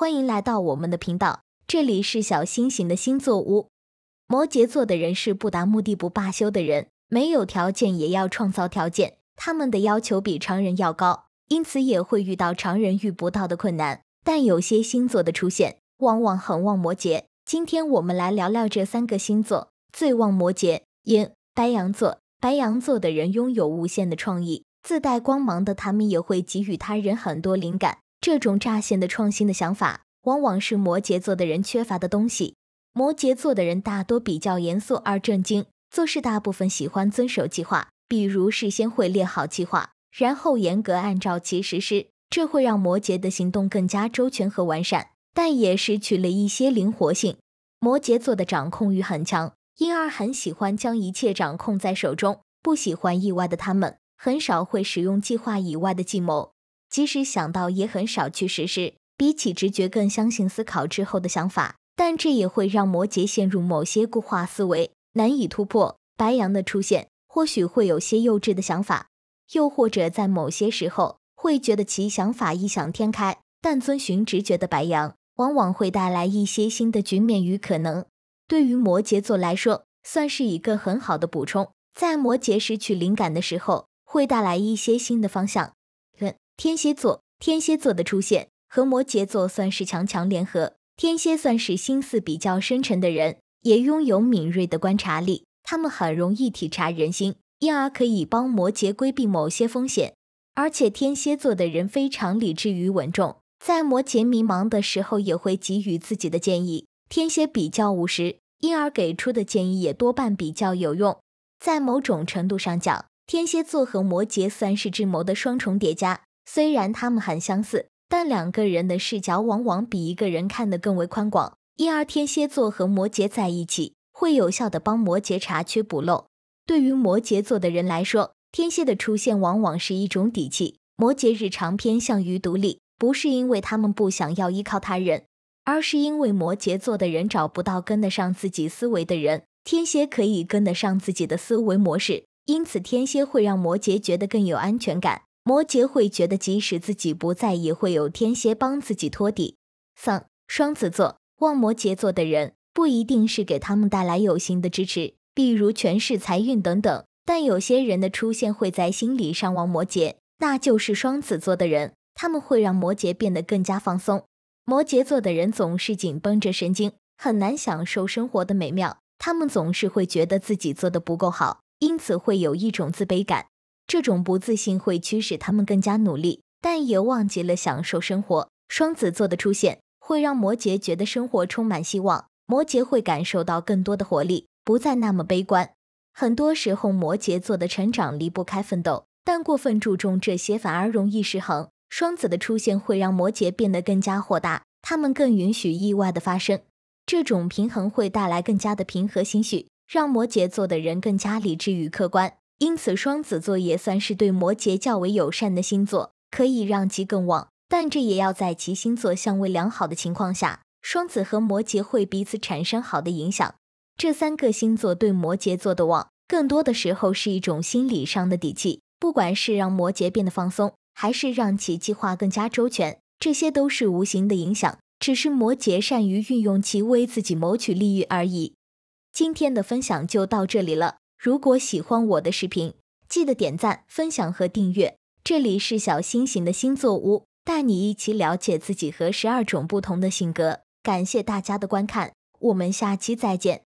欢迎来到我们的频道，这里是小星星的星座屋。摩羯座的人是不达目的不罢休的人，没有条件也要创造条件，他们的要求比常人要高，因此也会遇到常人遇不到的困难。但有些星座的出现往往很旺摩羯。今天我们来聊聊这三个星座最旺摩羯、银、白羊座。白羊座的人拥有无限的创意，自带光芒的他们也会给予他人很多灵感。这种乍现的创新的想法，往往是摩羯座的人缺乏的东西。摩羯座的人大多比较严肃而正经，做事大部分喜欢遵守计划，比如事先会列好计划，然后严格按照其实施。这会让摩羯的行动更加周全和完善，但也失去了一些灵活性。摩羯座的掌控欲很强，因而很喜欢将一切掌控在手中，不喜欢意外的他们很少会使用计划以外的计谋。即使想到，也很少去实施。比起直觉，更相信思考之后的想法，但这也会让摩羯陷入某些固化思维，难以突破。白羊的出现，或许会有些幼稚的想法，又或者在某些时候会觉得其想法异想天开。但遵循直觉的白羊，往往会带来一些新的局面与可能。对于摩羯座来说，算是一个很好的补充。在摩羯失去灵感的时候，会带来一些新的方向。天蝎座，天蝎座的出现和摩羯座算是强强联合。天蝎算是心思比较深沉的人，也拥有敏锐的观察力，他们很容易体察人心，因而可以帮摩羯规避某些风险。而且天蝎座的人非常理智与稳重，在摩羯迷茫的时候也会给予自己的建议。天蝎比较务实，因而给出的建议也多半比较有用。在某种程度上讲，天蝎座和摩羯算是智谋的双重叠加。虽然他们很相似，但两个人的视角往往比一个人看得更为宽广。因而天蝎座和摩羯在一起，会有效的帮摩羯查缺补漏。对于摩羯座的人来说，天蝎的出现往往是一种底气。摩羯日常偏向于独立，不是因为他们不想要依靠他人，而是因为摩羯座的人找不到跟得上自己思维的人。天蝎可以跟得上自己的思维模式，因此天蝎会让摩羯觉得更有安全感。摩羯会觉得，即使自己不在，也会有天蝎帮自己托底。三、双子座望摩羯座的人，不一定是给他们带来有形的支持，比如权势、财运等等。但有些人的出现会在心里上望摩羯，那就是双子座的人，他们会让摩羯变得更加放松。摩羯座的人总是紧绷着神经，很难享受生活的美妙。他们总是会觉得自己做的不够好，因此会有一种自卑感。这种不自信会驱使他们更加努力，但也忘记了享受生活。双子座的出现会让摩羯觉得生活充满希望，摩羯会感受到更多的活力，不再那么悲观。很多时候，摩羯座的成长离不开奋斗，但过分注重这些反而容易失衡。双子的出现会让摩羯变得更加豁达，他们更允许意外的发生。这种平衡会带来更加的平和心绪，让摩羯座的人更加理智与客观。因此，双子座也算是对摩羯较为友善的星座，可以让其更旺，但这也要在其星座相位良好的情况下，双子和摩羯会彼此产生好的影响。这三个星座对摩羯座的旺，更多的时候是一种心理上的底气，不管是让摩羯变得放松，还是让其计划更加周全，这些都是无形的影响，只是摩羯善于运用其为自己谋取利益而已。今天的分享就到这里了。如果喜欢我的视频，记得点赞、分享和订阅。这里是小星星的星座屋，带你一起了解自己和十二种不同的性格。感谢大家的观看，我们下期再见。